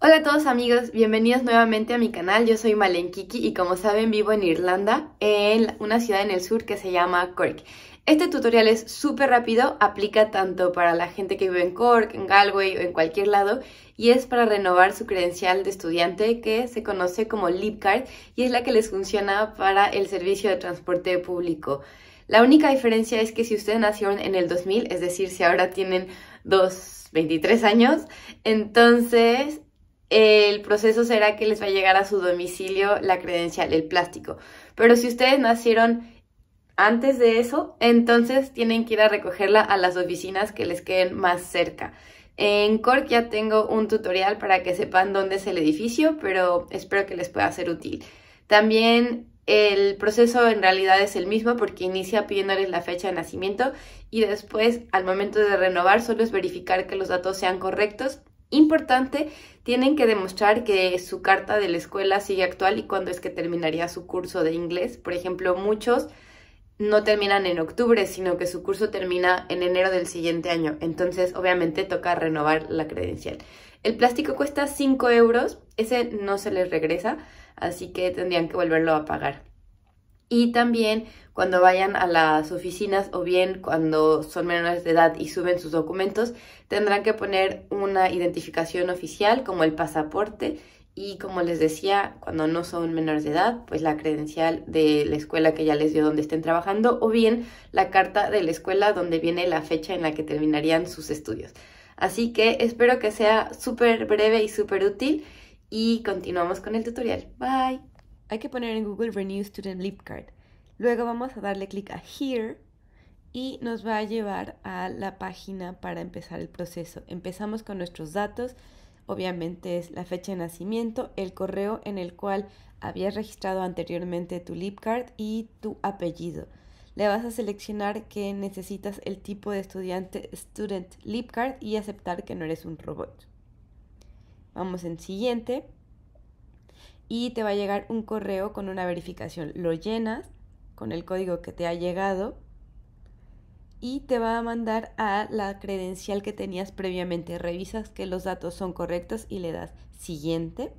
Hola a todos amigos, bienvenidos nuevamente a mi canal, yo soy Malen Kiki y como saben vivo en Irlanda, en una ciudad en el sur que se llama Cork. Este tutorial es súper rápido, aplica tanto para la gente que vive en Cork, en Galway o en cualquier lado y es para renovar su credencial de estudiante que se conoce como Libcard y es la que les funciona para el servicio de transporte público. La única diferencia es que si ustedes nacieron en el 2000, es decir, si ahora tienen dos, 23 años, entonces el proceso será que les va a llegar a su domicilio la credencial, el plástico. Pero si ustedes nacieron antes de eso, entonces tienen que ir a recogerla a las oficinas que les queden más cerca. En Cork ya tengo un tutorial para que sepan dónde es el edificio, pero espero que les pueda ser útil. También el proceso en realidad es el mismo porque inicia pidiéndoles la fecha de nacimiento y después al momento de renovar solo es verificar que los datos sean correctos importante, tienen que demostrar que su carta de la escuela sigue actual y cuándo es que terminaría su curso de inglés. Por ejemplo, muchos no terminan en octubre, sino que su curso termina en enero del siguiente año. Entonces, obviamente, toca renovar la credencial. El plástico cuesta 5 euros, ese no se les regresa, así que tendrían que volverlo a pagar. Y también cuando vayan a las oficinas o bien cuando son menores de edad y suben sus documentos, tendrán que poner una identificación oficial como el pasaporte y como les decía, cuando no son menores de edad, pues la credencial de la escuela que ya les dio donde estén trabajando o bien la carta de la escuela donde viene la fecha en la que terminarían sus estudios. Así que espero que sea súper breve y súper útil y continuamos con el tutorial. Bye hay que poner en Google Renew Student Leap Card. Luego vamos a darle clic a Here y nos va a llevar a la página para empezar el proceso. Empezamos con nuestros datos, obviamente es la fecha de nacimiento, el correo en el cual habías registrado anteriormente tu Card y tu apellido. Le vas a seleccionar que necesitas el tipo de estudiante Student Card y aceptar que no eres un robot. Vamos en siguiente y te va a llegar un correo con una verificación. Lo llenas con el código que te ha llegado y te va a mandar a la credencial que tenías previamente. Revisas que los datos son correctos y le das siguiente.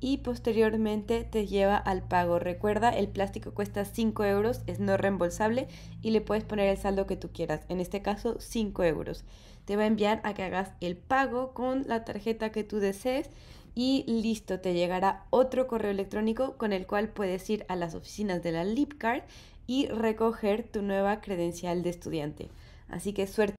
Y posteriormente te lleva al pago. Recuerda, el plástico cuesta 5 euros, es no reembolsable y le puedes poner el saldo que tú quieras. En este caso, 5 euros. Te va a enviar a que hagas el pago con la tarjeta que tú desees y listo, te llegará otro correo electrónico con el cual puedes ir a las oficinas de la Lipcard y recoger tu nueva credencial de estudiante. Así que suerte.